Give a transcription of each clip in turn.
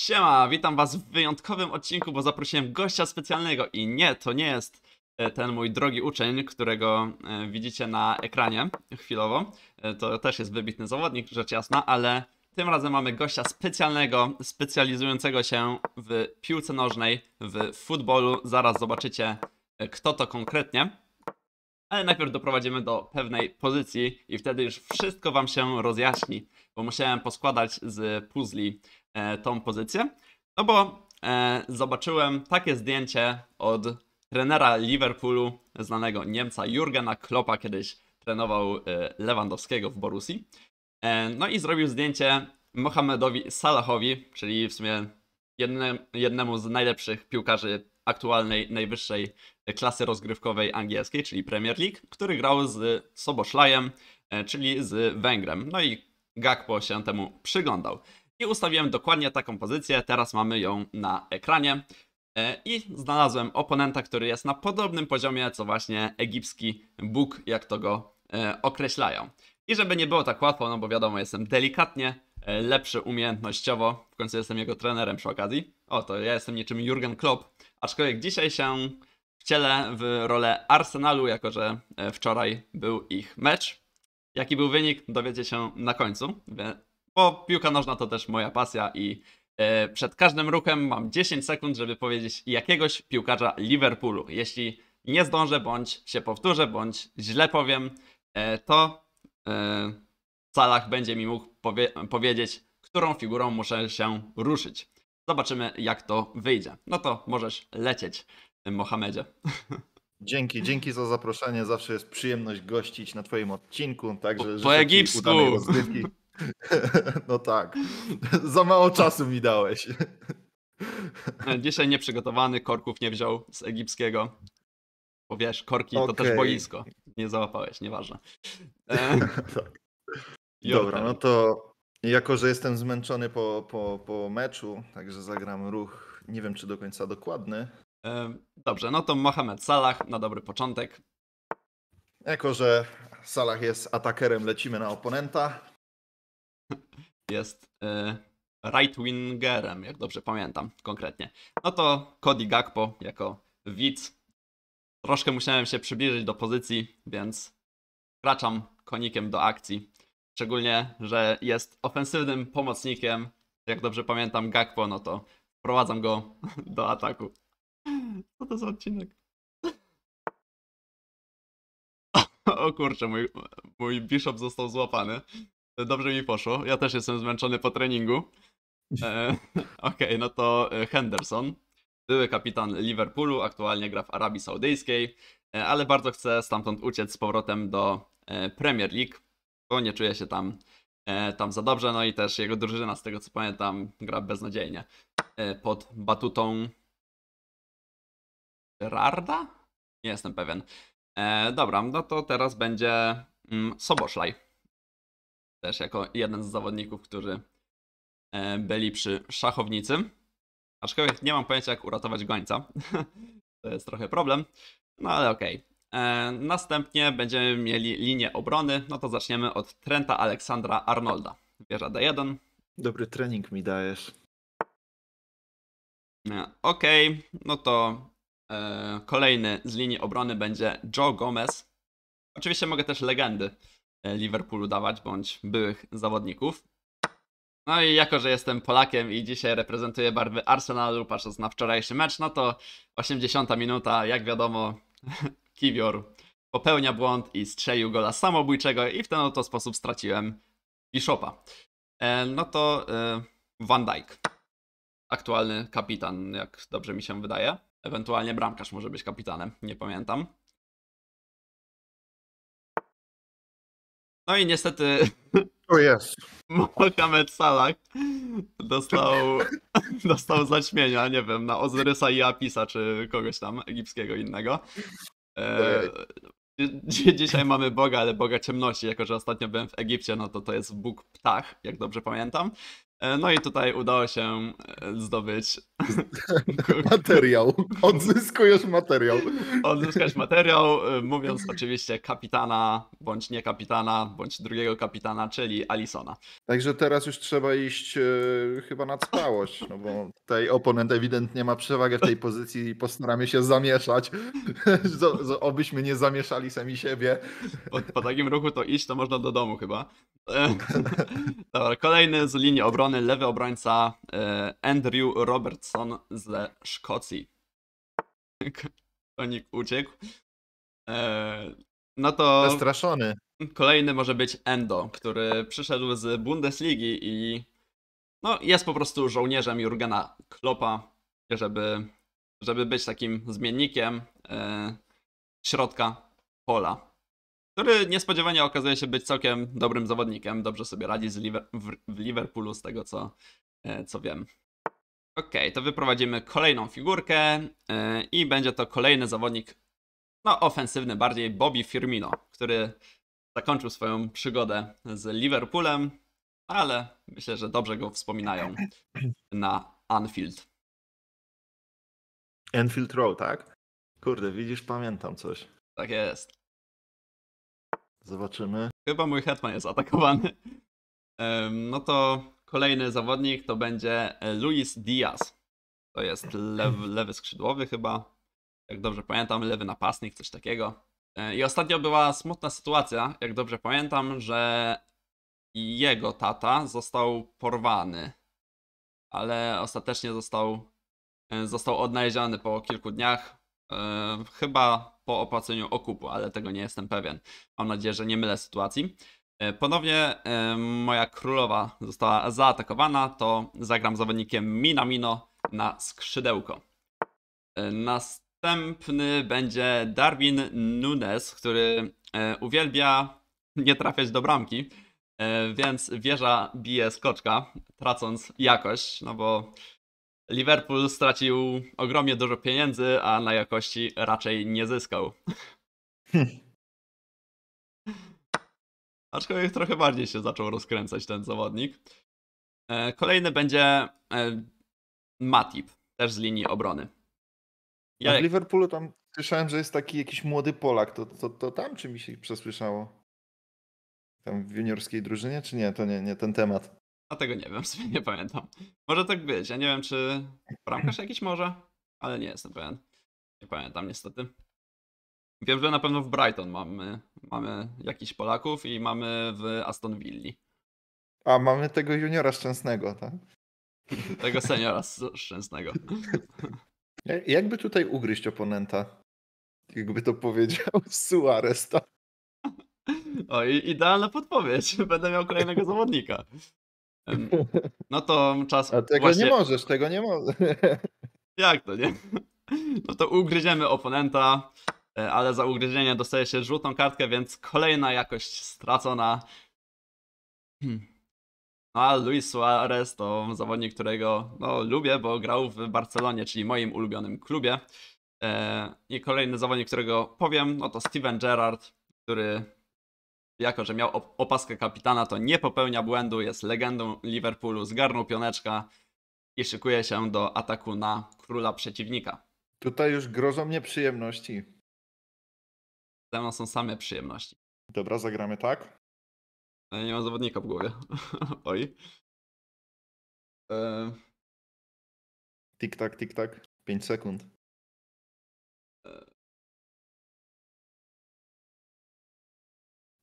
Siema, witam was w wyjątkowym odcinku, bo zaprosiłem gościa specjalnego i nie, to nie jest e, ten mój drogi uczeń, którego e, widzicie na ekranie chwilowo. E, to też jest wybitny zawodnik, rzecz jasna, ale tym razem mamy gościa specjalnego, specjalizującego się w piłce nożnej, w futbolu. Zaraz zobaczycie, kto to konkretnie. Ale najpierw doprowadzimy do pewnej pozycji i wtedy już wszystko wam się rozjaśni, bo musiałem poskładać z puzli E, tą pozycję. No bo e, zobaczyłem takie zdjęcie od trenera Liverpoolu, znanego Niemca Jurgena Kloppa, kiedyś trenował e, Lewandowskiego w Borusi. No i zrobił zdjęcie Mohamedowi Salahowi, czyli w sumie jedne, jednemu z najlepszych piłkarzy aktualnej, najwyższej klasy rozgrywkowej angielskiej, czyli Premier League, który grał z Soboszlajem, czyli z Węgrem. No i Gakpo się temu przyglądał. I ustawiłem dokładnie taką pozycję, teraz mamy ją na ekranie. E, I znalazłem oponenta, który jest na podobnym poziomie, co właśnie egipski Bóg, jak to go e, określają. I żeby nie było tak łatwo, no bo wiadomo, jestem delikatnie e, lepszy umiejętnościowo, w końcu jestem jego trenerem przy okazji. O, to ja jestem niczym Jurgen Klopp, aczkolwiek dzisiaj się wcielę w rolę Arsenalu, jako że wczoraj był ich mecz. Jaki był wynik, dowiecie się na końcu bo piłka nożna to też moja pasja i e, przed każdym ruchem mam 10 sekund, żeby powiedzieć jakiegoś piłkarza Liverpoolu. Jeśli nie zdążę, bądź się powtórzę, bądź źle powiem, e, to e, w salach będzie mi mógł powie powiedzieć, którą figurą muszę się ruszyć. Zobaczymy, jak to wyjdzie. No to możesz lecieć, Mohamedzie. Dzięki, dzięki za zaproszenie. Zawsze jest przyjemność gościć na Twoim odcinku. Także po, po egipsku. No tak. Za mało czasu mi dałeś. E, dzisiaj nieprzygotowany, korków nie wziął z egipskiego. Bo wiesz, korki okay. to też boisko. Nie załapałeś, nieważne. E, tak. Dobra, no to jako, że jestem zmęczony po, po, po meczu, także zagram ruch, nie wiem czy do końca dokładny. E, dobrze, no to Mohamed Salah na dobry początek. Jako, że Salah jest atakerem, lecimy na oponenta jest e, right-wingerem, jak dobrze pamiętam konkretnie. No to Cody Gakpo jako widz. Troszkę musiałem się przybliżyć do pozycji, więc wkraczam konikiem do akcji. Szczególnie, że jest ofensywnym pomocnikiem. Jak dobrze pamiętam Gakpo, no to wprowadzam go do ataku. Co to za odcinek? O kurczę, mój, mój bishop został złapany. Dobrze mi poszło. Ja też jestem zmęczony po treningu. E, Okej, okay, no to e, Henderson. Były kapitan Liverpoolu, aktualnie gra w Arabii Saudyjskiej, e, ale bardzo chce stamtąd uciec z powrotem do e, Premier League, bo nie czuje się tam, tam za dobrze. No i też jego drużyna, z tego co pamiętam, gra beznadziejnie. Pod batutą Gerarda? Nie jestem pewien. dobra, no to teraz będzie mm, Soboszlaj też jako jeden z zawodników, którzy e, byli przy szachownicy. Aczkolwiek nie mam pojęcia, jak uratować gońca. to jest trochę problem, no ale okej. Okay. E, następnie będziemy mieli linię obrony. No to zaczniemy od Trenta Aleksandra Arnolda. Wieża D1. Dobry trening mi dajesz. E, okej, okay. no to kolejny z linii obrony będzie Joe Gomez. Oczywiście mogę też legendy E, Liverpoolu dawać, bądź byłych zawodników. No i jako, że jestem Polakiem i dzisiaj reprezentuję barwy Arsenalu, patrząc na wczorajszy mecz, no to 80 minuta, jak wiadomo, Kiwior popełnia błąd i strzelił gola samobójczego i w ten oto sposób straciłem Bishopa. E, no to e, Van Dijk, aktualny kapitan, jak dobrze mi się wydaje. Ewentualnie bramkarz może być kapitanem, nie pamiętam. No i niestety... O jest. Mohamed Salah dostał, dostał zaćmienia, nie wiem, na Ozyrysa i Apisa, czy kogoś tam egipskiego innego. E, dzisiaj mamy Boga, ale Boga ciemności. Jako, że ostatnio byłem w Egipcie, no to to jest Bóg ptach, jak dobrze pamiętam. E, no i tutaj udało się e, zdobyć materiał. Odzyskujesz materiał. Odzyskasz materiał, e, mówiąc oczywiście kapitana, bądź nie kapitana, bądź drugiego kapitana, czyli Alisona. Także teraz już trzeba iść yy, chyba na całość, no bo tutaj oponent ewidentnie ma przewagę w tej pozycji i postaramy się zamieszać. Obyśmy nie zamieszali sami siebie. Po, po takim ruchu to iść, to można do domu chyba. Dobra, kolejny z linii obrony, lewy obrońca e, Andrew Robertson ze Szkocji. Konik uciekł. E, no to. Zastraszony. Kolejny może być Endo, który przyszedł z Bundesligi i no, jest po prostu żołnierzem Jurgena Klopa, żeby, żeby być takim zmiennikiem e, środka pola który niespodziewanie okazuje się być całkiem dobrym zawodnikiem. Dobrze sobie radzi z Liver w Liverpoolu, z tego co, e, co wiem. Ok, to wyprowadzimy kolejną figurkę e, i będzie to kolejny zawodnik, no ofensywny bardziej, Bobby Firmino, który zakończył swoją przygodę z Liverpoolem, ale myślę, że dobrze go wspominają na Anfield. Anfield Row, tak? Kurde, widzisz, pamiętam coś. Tak jest. Zobaczymy. Chyba mój hetman jest atakowany. No to kolejny zawodnik to będzie e, Luis Diaz. To jest lewy, lewy skrzydłowy chyba. Jak dobrze pamiętam, lewy napastnik, coś takiego. E, I ostatnio była smutna sytuacja, jak dobrze pamiętam, że jego tata został porwany. Ale ostatecznie został, e, został odnaleziony po kilku dniach. Chyba po opłaceniu okupu, ale tego nie jestem pewien. Mam nadzieję, że nie mylę sytuacji. E, ponownie e, moja królowa została zaatakowana, to zagram zawodnikiem Minamino na skrzydełko. E, następny będzie Darwin Nunes, który uwielbia nie trafiać do bramki, więc wieża bije skoczka, tracąc jakość, no bo Liverpool stracił ogromnie dużo pieniędzy, a na jakości raczej nie zyskał. Hmm. Aczkolwiek trochę bardziej się zaczął rozkręcać ten zawodnik. E, kolejny będzie e, Matip, też z linii obrony. Ja... W Liverpoolu tam słyszałem, że jest taki jakiś młody Polak. To, to, to tam czy mi się przesłyszało? Tam w juniorskiej drużynie, czy nie? To nie, nie ten temat. A tego nie wiem, sobie nie pamiętam. Może tak być, ja nie wiem czy bramkarz jakiś może, ale nie jestem pewien. Nie pamiętam niestety. Wiem, że na pewno w Brighton mamy, mamy jakiś Polaków i mamy w Aston Villa. A mamy tego juniora szczęsnego, tak? tego seniora szczęsnego. Jakby tutaj ugryźć oponenta? Jakby to powiedział Suarez, tak? O, idealna podpowiedź. Będę miał kolejnego zawodnika. No to czas. A tego właśnie... nie możesz, tego nie możesz. Jak to nie? No to ugryziemy oponenta, e, ale za ugryzienie dostaje się żółtą kartkę, więc kolejna jakość stracona. Hmm. No a Luis Suarez to zawodnik, którego no, lubię, bo grał w Barcelonie, czyli moim ulubionym klubie. E, I kolejny zawodnik, którego powiem, no to Steven Gerrard, który jako że miał opaskę kapitana, to nie popełnia błędu, jest legendą Liverpoolu, zgarnął pioneczka i szykuje się do ataku na króla przeciwnika. Tutaj już grożą mnie przyjemności. Ze mną są same przyjemności. Dobra, zagramy tak. Ja e, nie mam zawodnika w głowie. Oj. E, tik tak, tik tak. 5 sekund.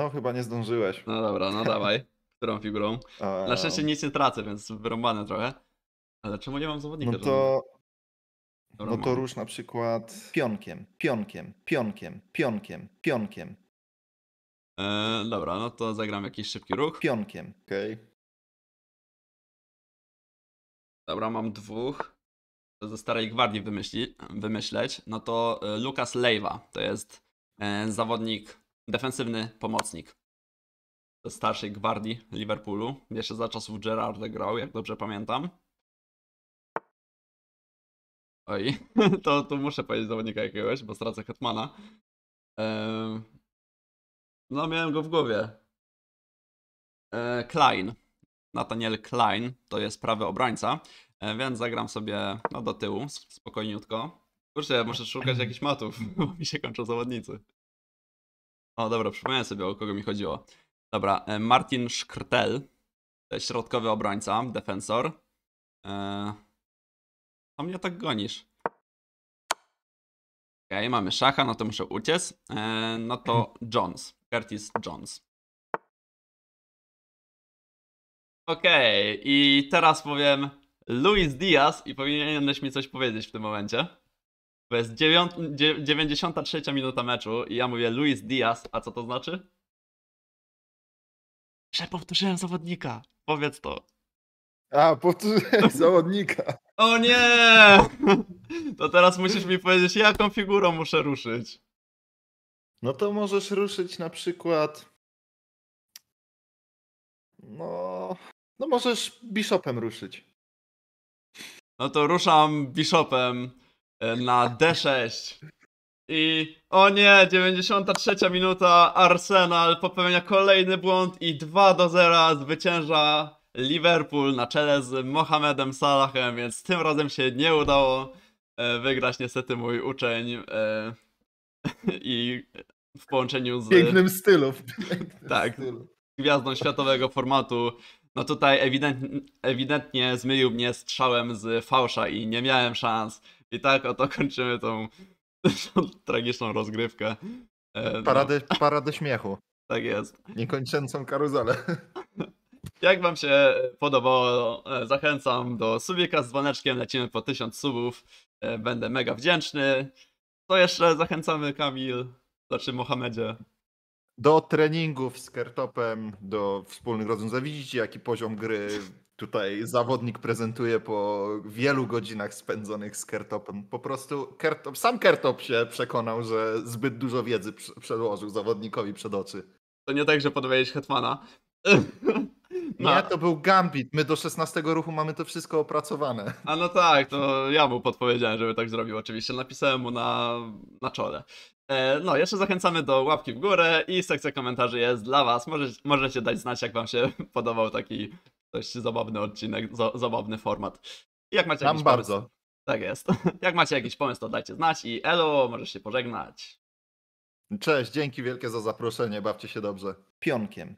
No, chyba nie zdążyłeś. No dobra, no dawaj. Którą figurą? Na szczęście nic nie tracę, więc wyrąbane trochę. Ale czemu nie mam zawodnika? No to... No dobra, no to rusz na przykład pionkiem, pionkiem, pionkiem, pionkiem, pionkiem. E, dobra, no to zagram jakiś szybki ruch. Pionkiem. Okej. Okay. Dobra, mam dwóch. Ze starej gwardii wymyśli, wymyśleć. No to e, Lukas Lejwa to jest e, zawodnik defensywny pomocnik starszej gwardii Liverpoolu. Jeszcze za czasów Gerarda grał, jak dobrze pamiętam. Oj, to, to muszę powiedzieć zawodnika jakiegoś, bo stracę Hetmana. no, miałem go w głowie. E, Klein. Nathaniel Klein to jest prawy obrońca, e, więc zagram sobie no, do tyłu, spokojniutko. Kurczę, ja muszę szukać jakichś matów, bo mi się kończą zawodnicy. O, dobra, przypomniałem sobie, o kogo mi chodziło. Dobra, e, Martin Szkrtel, środkowy obrońca, defensor. Eee, mnie tak gonisz? Okej, okay, mamy szacha, no to muszę uciec. Eee, no to Jones, Curtis Jones. Okej, okay, i teraz powiem Luis Diaz i powinieneś mi coś powiedzieć w tym momencie. To jest 93 minuta meczu i ja mówię Luis Diaz, a co to znaczy? Że powtórzyłem zawodnika. Powiedz to. A, powtórzyłem zawodnika. O nie! To teraz musisz mi powiedzieć, jaką figurą muszę ruszyć. No to możesz ruszyć na przykład. No. No możesz bishopem ruszyć. No to ruszam bishopem na D6. I o nie, 93 minuta, Arsenal popełnia kolejny błąd i 2 do 0 zwycięża Liverpool na czele z Mohamedem Salahem, więc tym razem się nie udało e, wygrać niestety mój uczeń e, i w połączeniu z... Pięknym stylu. Pięknym tak, stylu. gwiazdą światowego formatu. No tutaj ewidentnie, ewidentnie zmylił mnie strzałem z fałsza i nie miałem szans. I tak oto kończymy tą, tą tragiczną rozgrywkę. E, paradę, no. śmiechu. Tak jest. Niekończącą karuzelę. Jak wam się podobało, e, zachęcam do subika z dzwoneczkiem, lecimy po 1000 subów. E, będę mega wdzięczny. Co jeszcze zachęcamy, Kamil? Znaczy Mohamedzie do treningów z Kertopem, do wspólnych rozmów. Zawidzicie, jaki poziom gry tutaj zawodnik prezentuje po wielu godzinach spędzonych z Kertopem. Po prostu Kertop, sam Kertop się przekonał, że zbyt dużo wiedzy przedłożył zawodnikowi przed oczy. To nie tak, że podwajesz Hetmana. Nie, to był Gambit. My do 16 ruchu mamy to wszystko opracowane. A no tak, to ja mu podpowiedziałem, żeby tak zrobił oczywiście. Napisałem mu na, na czole. E, no, jeszcze zachęcamy do łapki w górę i sekcja komentarzy jest dla Was. Możecie, możecie dać znać, jak Wam się podobał taki dość zabawny odcinek, za, zabawny format. jak macie Nam jakiś bardzo. Pomysł, tak jest. Jak macie jakiś pomysł, to dajcie znać i elo, możesz się pożegnać. Cześć, dzięki wielkie za zaproszenie, bawcie się dobrze. Pionkiem.